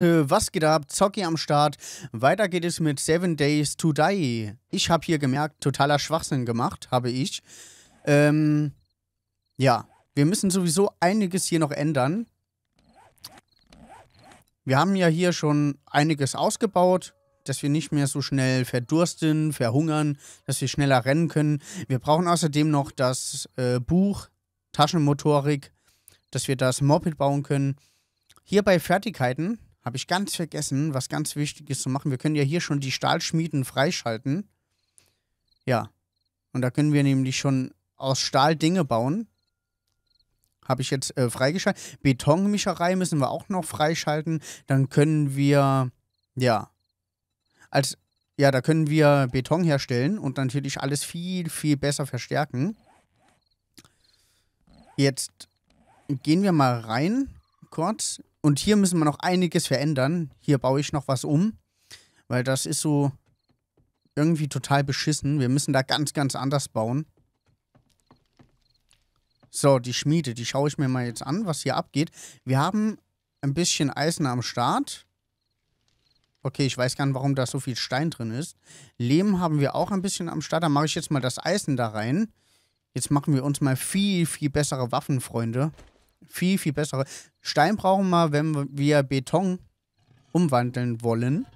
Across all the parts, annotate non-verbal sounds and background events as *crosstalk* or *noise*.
Äh, was geht ab? Zocki am Start. Weiter geht es mit Seven Days to Die. Ich habe hier gemerkt, totaler Schwachsinn gemacht, habe ich. Ähm, ja, wir müssen sowieso einiges hier noch ändern. Wir haben ja hier schon einiges ausgebaut, dass wir nicht mehr so schnell verdursten, verhungern, dass wir schneller rennen können. Wir brauchen außerdem noch das äh, Buch Taschenmotorik, dass wir das Moped bauen können. Hier bei Fertigkeiten habe ich ganz vergessen, was ganz Wichtiges zu machen. Wir können ja hier schon die Stahlschmieden freischalten. Ja. Und da können wir nämlich schon aus Stahl Dinge bauen. Habe ich jetzt äh, freigeschaltet. Betonmischerei müssen wir auch noch freischalten. Dann können wir, ja, als, ja, da können wir Beton herstellen und natürlich alles viel, viel besser verstärken. Jetzt gehen wir mal rein kurz und hier müssen wir noch einiges verändern. Hier baue ich noch was um, weil das ist so irgendwie total beschissen. Wir müssen da ganz, ganz anders bauen. So, die Schmiede, die schaue ich mir mal jetzt an, was hier abgeht. Wir haben ein bisschen Eisen am Start. Okay, ich weiß gar nicht, warum da so viel Stein drin ist. Lehm haben wir auch ein bisschen am Start. Da mache ich jetzt mal das Eisen da rein. Jetzt machen wir uns mal viel, viel bessere Waffen, Freunde. Viel, viel bessere. Stein brauchen wir, wenn wir Beton umwandeln wollen.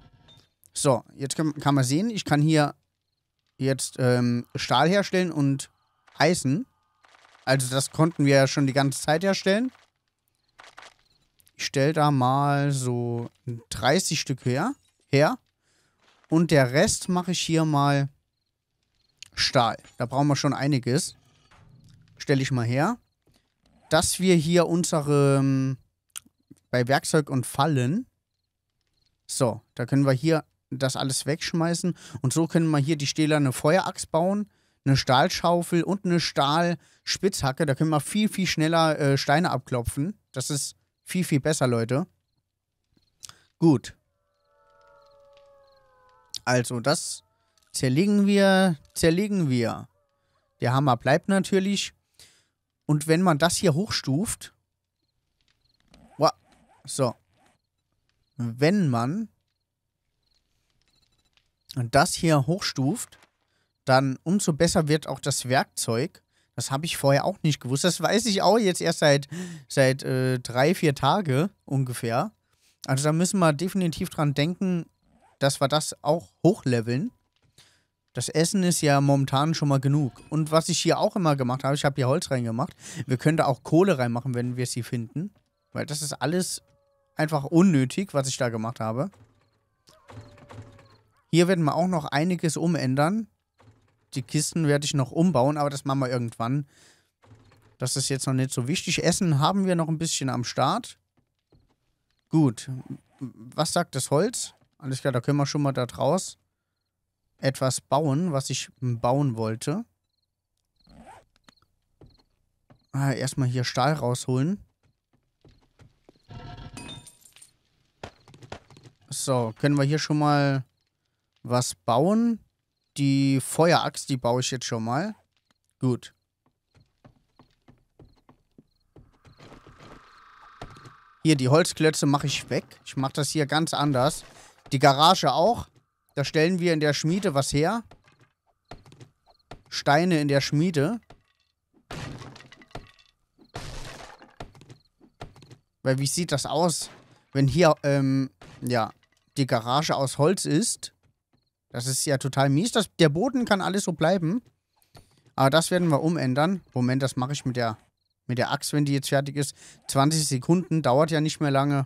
So, jetzt kann, kann man sehen, ich kann hier jetzt ähm, Stahl herstellen und Eisen. Also das konnten wir ja schon die ganze Zeit herstellen. Ich stelle da mal so 30 Stück her. her. Und der Rest mache ich hier mal Stahl. Da brauchen wir schon einiges. Stelle ich mal her. Dass wir hier unsere ähm, bei Werkzeug und Fallen. So, da können wir hier das alles wegschmeißen. Und so können wir hier die stählerne Feuerachs bauen, eine Stahlschaufel und eine Stahlspitzhacke. Da können wir viel, viel schneller äh, Steine abklopfen. Das ist viel, viel besser, Leute. Gut. Also, das zerlegen wir, zerlegen wir. Der Hammer bleibt natürlich. Und wenn man das hier hochstuft, so. Wenn man das hier hochstuft, dann umso besser wird auch das Werkzeug. Das habe ich vorher auch nicht gewusst. Das weiß ich auch jetzt erst seit, seit äh, drei, vier Tage ungefähr. Also da müssen wir definitiv dran denken, dass wir das auch hochleveln. Das Essen ist ja momentan schon mal genug. Und was ich hier auch immer gemacht habe, ich habe hier Holz reingemacht. Wir können da auch Kohle reinmachen, wenn wir sie finden. Weil das ist alles einfach unnötig, was ich da gemacht habe. Hier werden wir auch noch einiges umändern. Die Kisten werde ich noch umbauen, aber das machen wir irgendwann. Das ist jetzt noch nicht so wichtig. Essen haben wir noch ein bisschen am Start. Gut. Was sagt das Holz? Alles klar, da können wir schon mal da draus etwas bauen, was ich bauen wollte. Ah, erstmal hier Stahl rausholen. So, können wir hier schon mal was bauen? Die Feueraxt, die baue ich jetzt schon mal. Gut. Hier, die Holzklötze mache ich weg. Ich mache das hier ganz anders. Die Garage auch. Da stellen wir in der Schmiede was her. Steine in der Schmiede. Weil wie sieht das aus, wenn hier, ähm, ja, die Garage aus Holz ist. Das ist ja total mies. Das, der Boden kann alles so bleiben. Aber das werden wir umändern. Moment, das mache ich mit der, mit der Axt, wenn die jetzt fertig ist. 20 Sekunden, dauert ja nicht mehr lange.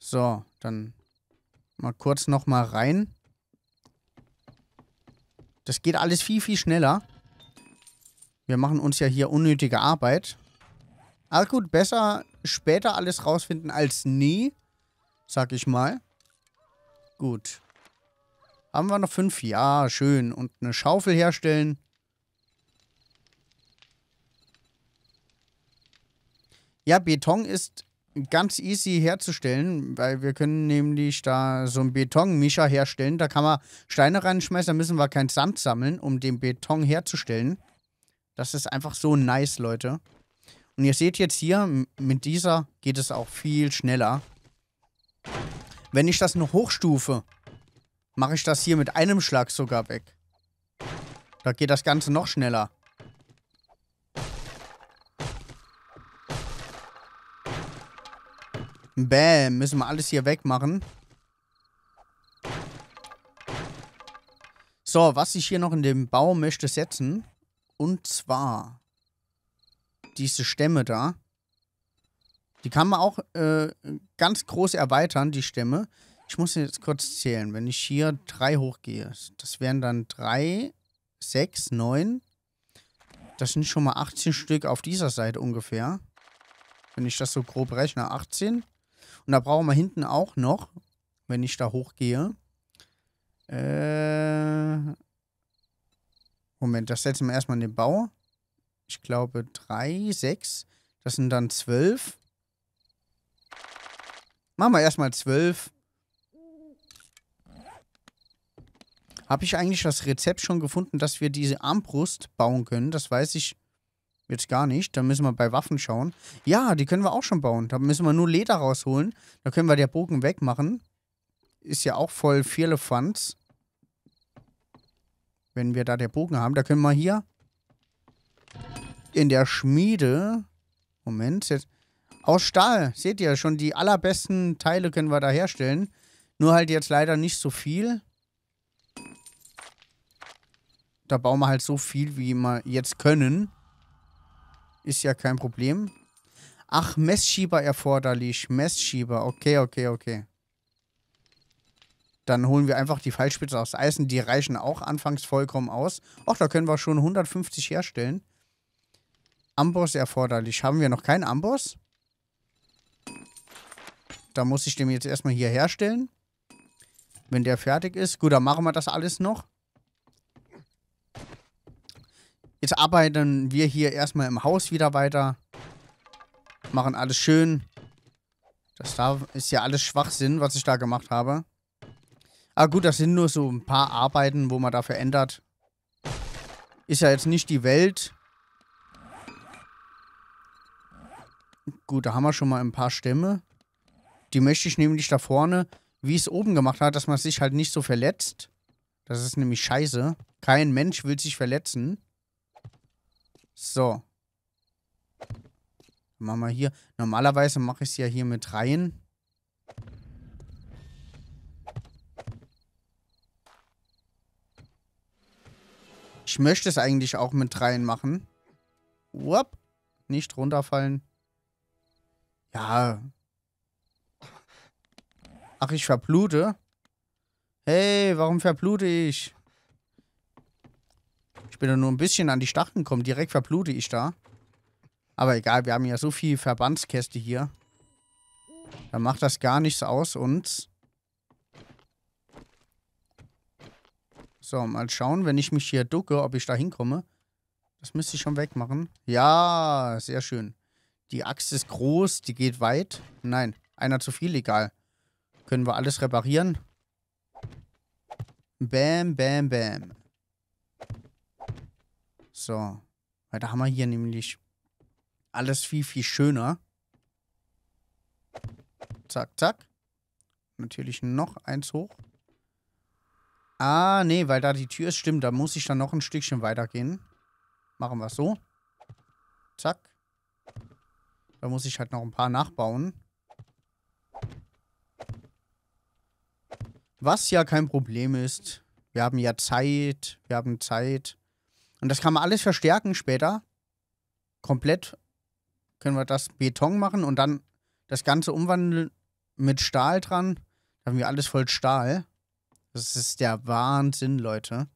So, dann mal kurz nochmal rein. Das geht alles viel, viel schneller. Wir machen uns ja hier unnötige Arbeit. Also gut, besser später alles rausfinden als nie, sag ich mal. Gut. Haben wir noch fünf? Ja, schön. Und eine Schaufel herstellen. Ja, Beton ist ganz easy herzustellen, weil wir können nämlich da so einen Betonmischer herstellen. Da kann man Steine reinschmeißen, da müssen wir keinen Sand sammeln, um den Beton herzustellen. Das ist einfach so nice, Leute. Und ihr seht jetzt hier, mit dieser geht es auch viel schneller. Wenn ich das noch hochstufe, mache ich das hier mit einem Schlag sogar weg. Da geht das Ganze noch schneller. Bäm, müssen wir alles hier wegmachen. So, was ich hier noch in den Bau möchte setzen, und zwar diese Stämme da. Die kann man auch äh, ganz groß erweitern, die Stämme. Ich muss jetzt kurz zählen. Wenn ich hier drei hochgehe, das wären dann drei, sechs, neun. Das sind schon mal 18 Stück auf dieser Seite ungefähr. Wenn ich das so grob rechne, 18. Und da brauchen wir hinten auch noch, wenn ich da hochgehe. Äh Moment, das setzen wir erstmal in den Bau ich glaube, drei, sechs. Das sind dann zwölf. Machen wir erstmal zwölf. Habe ich eigentlich das Rezept schon gefunden, dass wir diese Armbrust bauen können? Das weiß ich jetzt gar nicht. Da müssen wir bei Waffen schauen. Ja, die können wir auch schon bauen. Da müssen wir nur Leder rausholen. Da können wir der Bogen wegmachen. Ist ja auch voll viele Funds. Wenn wir da der Bogen haben. Da können wir hier in der Schmiede. Moment, jetzt. Aus Stahl. Seht ihr, schon die allerbesten Teile können wir da herstellen. Nur halt jetzt leider nicht so viel. Da bauen wir halt so viel, wie wir jetzt können. Ist ja kein Problem. Ach, Messschieber erforderlich. Messschieber. Okay, okay, okay. Dann holen wir einfach die Fallspitze aus Eisen. Die reichen auch anfangs vollkommen aus. Ach, da können wir schon 150 herstellen. Amboss erforderlich. Haben wir noch keinen Amboss? Da muss ich den jetzt erstmal hier herstellen. Wenn der fertig ist. Gut, dann machen wir das alles noch. Jetzt arbeiten wir hier erstmal im Haus wieder weiter. Machen alles schön. Das da ist ja alles Schwachsinn, was ich da gemacht habe. Aber ah, gut, das sind nur so ein paar Arbeiten, wo man da verändert. Ist ja jetzt nicht die Welt. Gut, da haben wir schon mal ein paar Stämme. Die möchte ich nämlich da vorne, wie es oben gemacht hat, dass man sich halt nicht so verletzt. Das ist nämlich scheiße. Kein Mensch will sich verletzen. So. Machen wir hier. Normalerweise mache ich es ja hier mit Reihen. Ich möchte es eigentlich auch mit Reihen machen. Wupp. Nicht runterfallen. Ja. Ach, ich verblute? Hey, warum verblute ich? Ich bin nur ein bisschen an die Stacheln gekommen. Direkt verblute ich da. Aber egal, wir haben ja so viel Verbandskäste hier. Da macht das gar nichts aus uns. So, mal schauen, wenn ich mich hier ducke, ob ich da hinkomme. Das müsste ich schon wegmachen. Ja, sehr schön. Die Axt ist groß, die geht weit. Nein, einer zu viel, egal. Können wir alles reparieren. Bam, bam, bam. So. Weiter haben wir hier nämlich alles viel, viel schöner. Zack, zack. Natürlich noch eins hoch. Ah, nee, weil da die Tür ist. Stimmt, da muss ich dann noch ein Stückchen weitergehen. Machen wir es so. Zack. Da muss ich halt noch ein paar nachbauen. Was ja kein Problem ist. Wir haben ja Zeit. Wir haben Zeit. Und das kann man alles verstärken später. Komplett können wir das Beton machen und dann das Ganze umwandeln mit Stahl dran. Da haben wir alles voll Stahl. Das ist der Wahnsinn, Leute.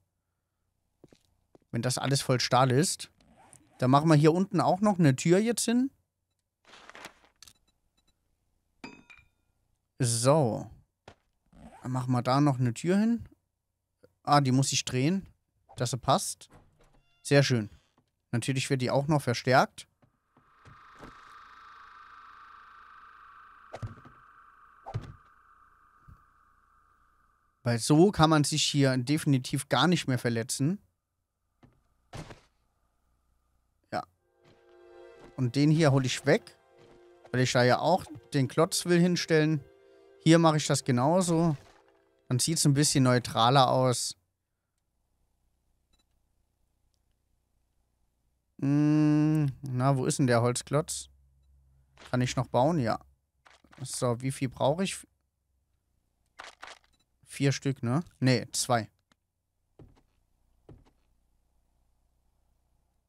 Wenn das alles voll Stahl ist. Dann machen wir hier unten auch noch eine Tür jetzt hin. So. Dann machen wir da noch eine Tür hin. Ah, die muss ich drehen, dass sie passt. Sehr schön. Natürlich wird die auch noch verstärkt. Weil so kann man sich hier definitiv gar nicht mehr verletzen. Ja. Und den hier hole ich weg. Weil ich da ja auch den Klotz will hinstellen. Hier mache ich das genauso. Dann sieht es ein bisschen neutraler aus. Hm, na, wo ist denn der Holzklotz? Kann ich noch bauen? Ja. So, wie viel brauche ich? Vier Stück, ne? Ne, zwei.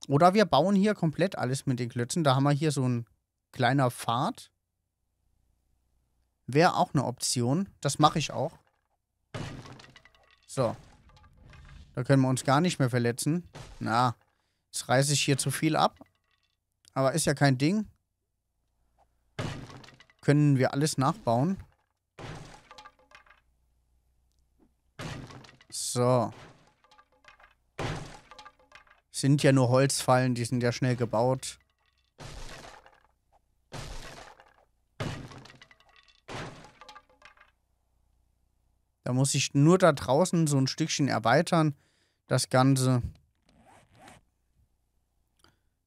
Oder wir bauen hier komplett alles mit den Klötzen. Da haben wir hier so ein kleiner Pfad. Wäre auch eine Option. Das mache ich auch. So. Da können wir uns gar nicht mehr verletzen. Na, jetzt reiße ich hier zu viel ab. Aber ist ja kein Ding. Können wir alles nachbauen. So. Sind ja nur Holzfallen, die sind ja schnell gebaut. Da muss ich nur da draußen so ein Stückchen erweitern. Das Ganze.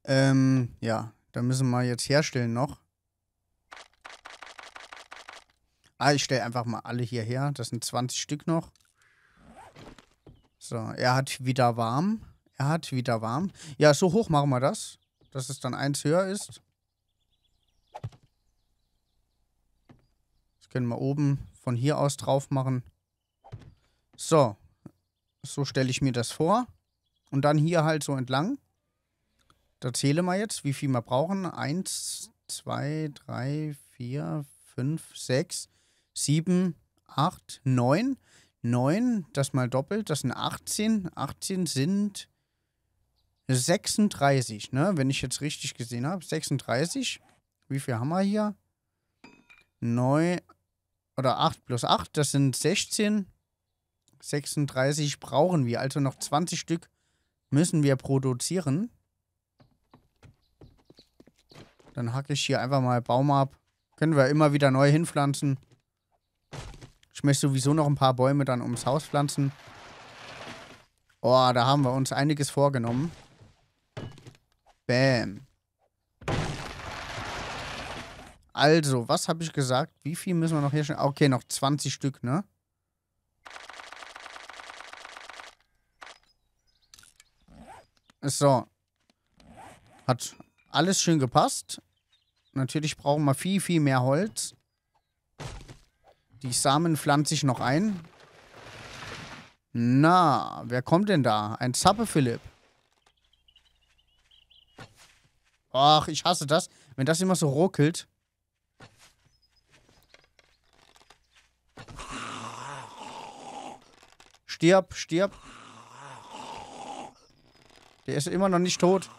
Ähm, ja, da müssen wir jetzt herstellen noch. Ah, ich stelle einfach mal alle hier her. Das sind 20 Stück noch. So, er hat wieder warm. Er hat wieder warm. Ja, so hoch machen wir das, dass es dann eins höher ist. Das können wir oben von hier aus drauf machen. So. So stelle ich mir das vor. Und dann hier halt so entlang. Da zähle mal jetzt, wie viel wir brauchen. Eins, zwei, drei, vier, fünf, sechs, sieben, acht, neun. Neun, das mal doppelt, das sind 18. 18 sind 36, ne? Wenn ich jetzt richtig gesehen habe. 36. Wie viel haben wir hier? 9 oder 8 plus 8, das sind 16. 36 brauchen wir, also noch 20 Stück müssen wir produzieren. Dann hacke ich hier einfach mal Baum ab. Können wir immer wieder neu hinpflanzen. Ich möchte sowieso noch ein paar Bäume dann ums Haus pflanzen. Oh, da haben wir uns einiges vorgenommen. Bam. Also, was habe ich gesagt? Wie viel müssen wir noch herstellen? Okay, noch 20 Stück, ne? So. Hat alles schön gepasst. Natürlich brauchen wir viel, viel mehr Holz. Die Samen pflanze ich noch ein. Na, wer kommt denn da? Ein Zappe, Philipp. Ach, ich hasse das, wenn das immer so ruckelt. Stirb, stirb. Der ist immer noch nicht tot.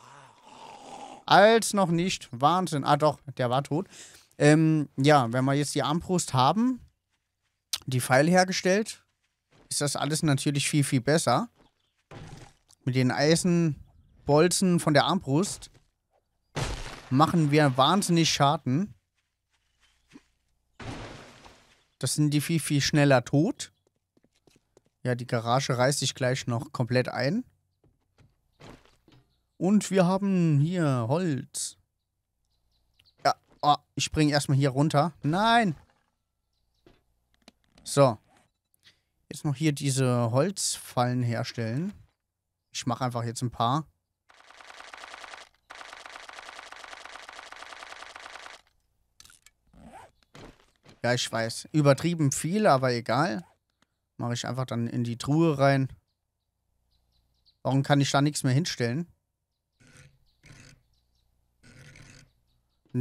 Als noch nicht. Wahnsinn. Ah, doch, der war tot. Ähm, ja, wenn wir jetzt die Armbrust haben, die Pfeile hergestellt, ist das alles natürlich viel, viel besser. Mit den Eisenbolzen von der Armbrust machen wir wahnsinnig Schaden. Das sind die viel, viel schneller tot. Ja, die Garage reißt sich gleich noch komplett ein. Und wir haben hier Holz. Ja, oh, ich springe erstmal hier runter. Nein! So. Jetzt noch hier diese Holzfallen herstellen. Ich mache einfach jetzt ein paar. Ja, ich weiß. Übertrieben viel, aber egal. Mache ich einfach dann in die Truhe rein. Warum kann ich da nichts mehr hinstellen?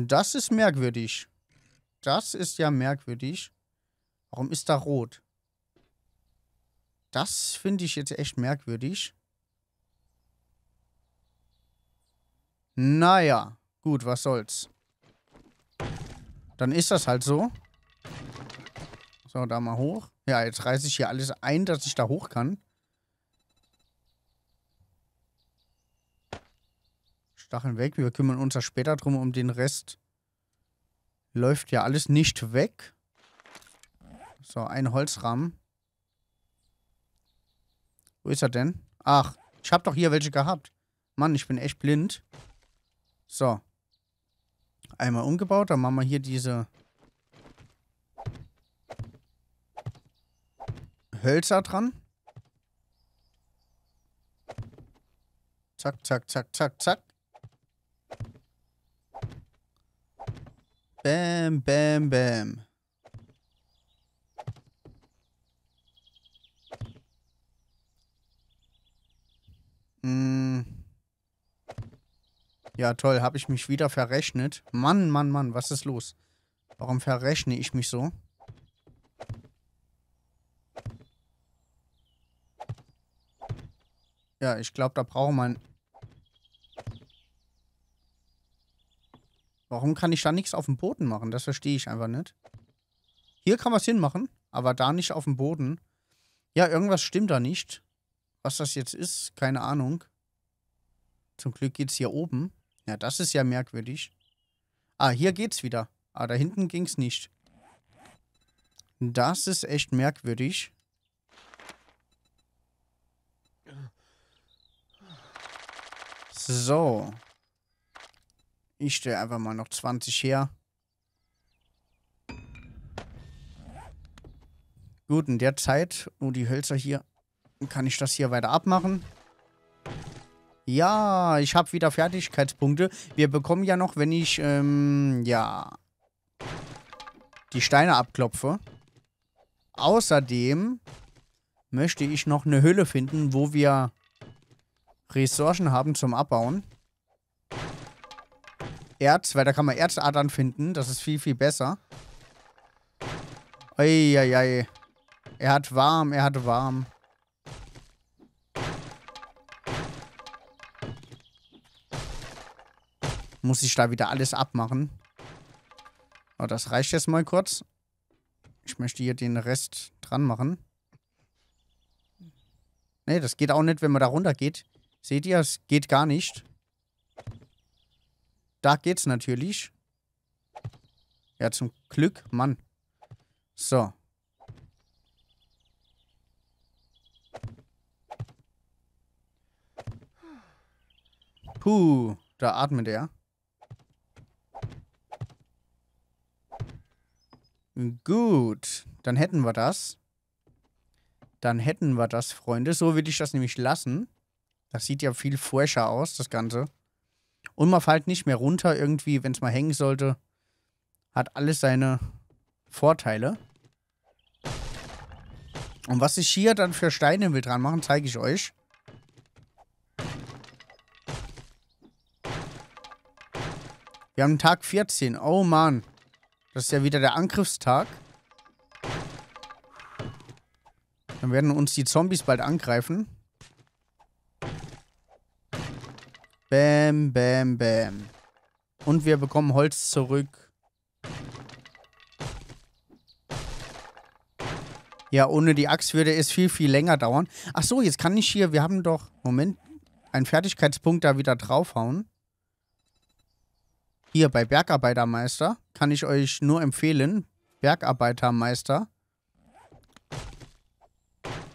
Das ist merkwürdig. Das ist ja merkwürdig. Warum ist da rot? Das finde ich jetzt echt merkwürdig. Naja, gut, was soll's. Dann ist das halt so. So, da mal hoch. Ja, jetzt reiße ich hier alles ein, dass ich da hoch kann. Stacheln weg. Wir kümmern uns da später drum um den Rest. Läuft ja alles nicht weg. So, ein Holzrahmen. Wo ist er denn? Ach, ich habe doch hier welche gehabt. Mann, ich bin echt blind. So. Einmal umgebaut, dann machen wir hier diese Hölzer dran. Zack, zack, zack, zack, zack. Bam, bam, bam. Hm. Ja, toll, habe ich mich wieder verrechnet. Mann, Mann, Mann, was ist los? Warum verrechne ich mich so? Ja, ich glaube, da braucht man Warum kann ich da nichts auf dem Boden machen? Das verstehe ich einfach nicht. Hier kann man es hinmachen, aber da nicht auf dem Boden. Ja, irgendwas stimmt da nicht. Was das jetzt ist, keine Ahnung. Zum Glück geht es hier oben. Ja, das ist ja merkwürdig. Ah, hier geht's wieder. Ah, da hinten ging es nicht. Das ist echt merkwürdig. So. Ich stelle einfach mal noch 20 her. Gut, in der Zeit, oh, die Hölzer hier, kann ich das hier weiter abmachen. Ja, ich habe wieder Fertigkeitspunkte. Wir bekommen ja noch, wenn ich, ähm, ja, die Steine abklopfe. Außerdem möchte ich noch eine Höhle finden, wo wir Ressourcen haben zum Abbauen. Erz, weil da kann man Erzadern finden. Das ist viel, viel besser. Eieiei. Er hat warm, er hat warm. Muss ich da wieder alles abmachen? Aber oh, das reicht jetzt mal kurz. Ich möchte hier den Rest dran machen. Ne, das geht auch nicht, wenn man da runter geht. Seht ihr, es geht gar nicht. Da geht's natürlich. Ja, zum Glück, Mann. So. Puh, da atmet er. Gut, dann hätten wir das. Dann hätten wir das, Freunde. So würde ich das nämlich lassen. Das sieht ja viel fresher aus, das Ganze. Und man fällt nicht mehr runter irgendwie, wenn es mal hängen sollte. Hat alles seine Vorteile. Und was ich hier dann für Steine will dran machen, zeige ich euch. Wir haben Tag 14. Oh Mann. Das ist ja wieder der Angriffstag. Dann werden uns die Zombies bald angreifen. Bam, bam, bam. Und wir bekommen Holz zurück. Ja, ohne die Axt würde es viel, viel länger dauern. Ach so, jetzt kann ich hier, wir haben doch, Moment, einen Fertigkeitspunkt da wieder draufhauen. Hier bei Bergarbeitermeister kann ich euch nur empfehlen. Bergarbeitermeister.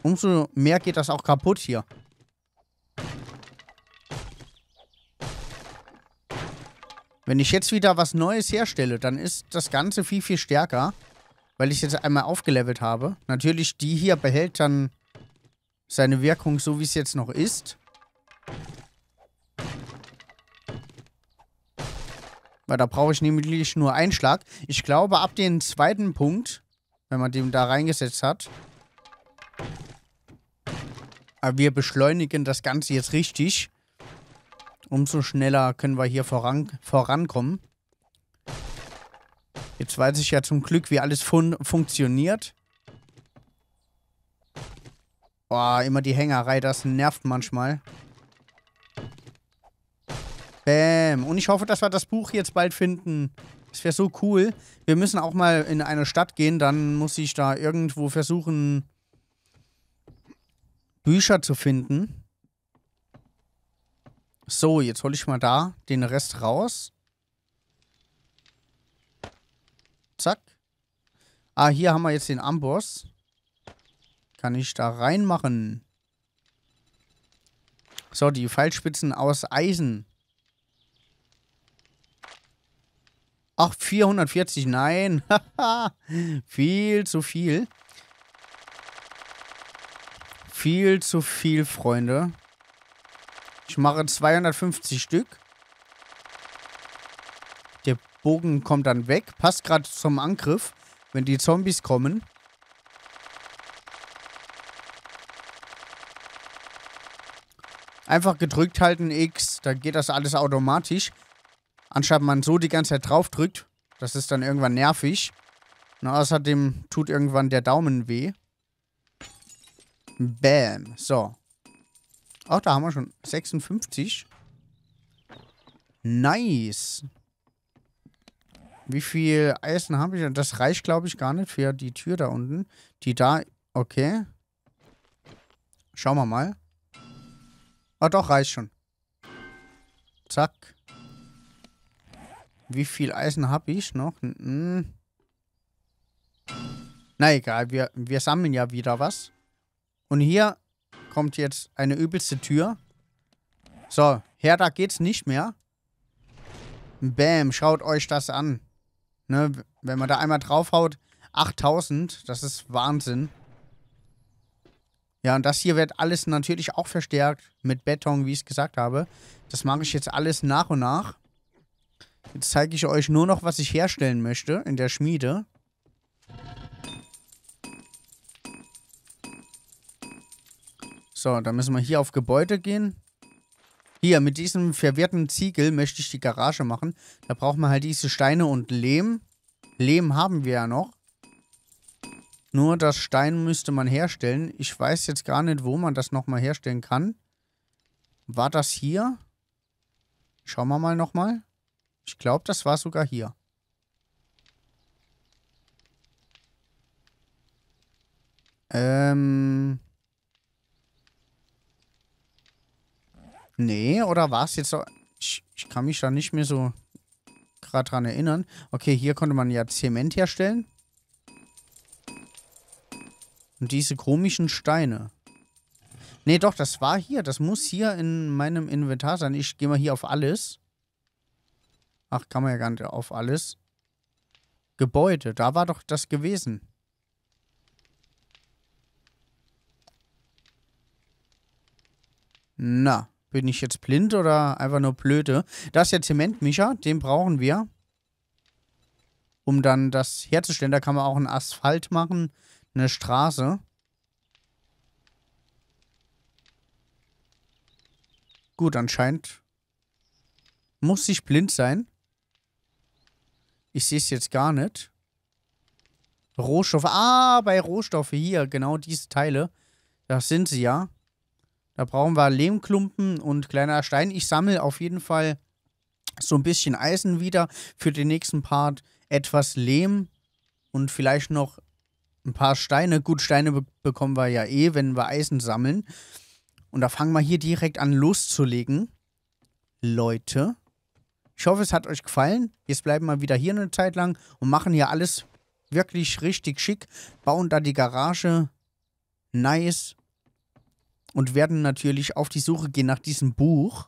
Umso mehr geht das auch kaputt hier. Wenn ich jetzt wieder was Neues herstelle, dann ist das Ganze viel, viel stärker, weil ich es jetzt einmal aufgelevelt habe. Natürlich, die hier behält dann seine Wirkung so, wie es jetzt noch ist. Weil da brauche ich nämlich nur einen Schlag. Ich glaube, ab dem zweiten Punkt, wenn man den da reingesetzt hat, aber ah, wir beschleunigen das Ganze jetzt richtig. Umso schneller können wir hier voran vorankommen. Jetzt weiß ich ja zum Glück, wie alles fun funktioniert. Boah, immer die Hängerei, das nervt manchmal. Bäm. Und ich hoffe, dass wir das Buch jetzt bald finden. Das wäre so cool. Wir müssen auch mal in eine Stadt gehen, dann muss ich da irgendwo versuchen, Bücher zu finden. So, jetzt hole ich mal da den Rest raus. Zack. Ah, hier haben wir jetzt den Amboss. Kann ich da reinmachen. So, die Pfeilspitzen aus Eisen. Ach, 440, nein. *laughs* viel zu viel. Viel zu viel, Freunde. Ich mache 250 Stück. Der Bogen kommt dann weg. Passt gerade zum Angriff, wenn die Zombies kommen. Einfach gedrückt halten, X, Da geht das alles automatisch. Anstatt man so die ganze Zeit drauf drückt, das ist dann irgendwann nervig. Und außerdem tut irgendwann der Daumen weh. Bam. So. Ach, da haben wir schon 56. Nice. Wie viel Eisen habe ich? Das reicht, glaube ich, gar nicht für die Tür da unten. Die da... Okay. Schauen wir mal. Ah, doch, reicht schon. Zack. Wie viel Eisen habe ich noch? Hm. Na egal, wir, wir sammeln ja wieder was. Und hier kommt jetzt eine übelste Tür. So, her, da geht's nicht mehr. Bam, schaut euch das an. Ne, wenn man da einmal draufhaut, 8000, das ist Wahnsinn. Ja, und das hier wird alles natürlich auch verstärkt mit Beton, wie ich es gesagt habe. Das mache ich jetzt alles nach und nach. Jetzt zeige ich euch nur noch, was ich herstellen möchte in der Schmiede. So, dann müssen wir hier auf Gebäude gehen. Hier, mit diesem verwirrten Ziegel möchte ich die Garage machen. Da brauchen wir halt diese Steine und Lehm. Lehm haben wir ja noch. Nur das Stein müsste man herstellen. Ich weiß jetzt gar nicht, wo man das nochmal herstellen kann. War das hier? Schauen wir mal nochmal. Ich glaube, das war sogar hier. Ähm... Nee, oder war es jetzt so... Ich, ich, kann mich da nicht mehr so gerade dran erinnern. Okay, hier konnte man ja Zement herstellen. Und diese komischen Steine. Nee, doch, das war hier. Das muss hier in meinem Inventar sein. Ich gehe mal hier auf alles. Ach, kann man ja gar nicht auf alles. Gebäude, da war doch das gewesen. Na, bin ich jetzt blind oder einfach nur blöde? Da ist der Zementmischer, den brauchen wir. Um dann das herzustellen. Da kann man auch einen Asphalt machen, eine Straße. Gut, anscheinend muss ich blind sein. Ich sehe es jetzt gar nicht. Rohstoffe. Ah, bei Rohstoffe hier, genau diese Teile. Das sind sie ja. Da brauchen wir Lehmklumpen und kleiner Stein. Ich sammle auf jeden Fall so ein bisschen Eisen wieder für den nächsten Part. Etwas Lehm und vielleicht noch ein paar Steine. Gut, Steine be bekommen wir ja eh, wenn wir Eisen sammeln. Und da fangen wir hier direkt an loszulegen. Leute. Ich hoffe, es hat euch gefallen. Jetzt bleiben wir wieder hier eine Zeit lang und machen hier alles wirklich richtig schick. Bauen da die Garage. Nice und werden natürlich auf die Suche gehen nach diesem Buch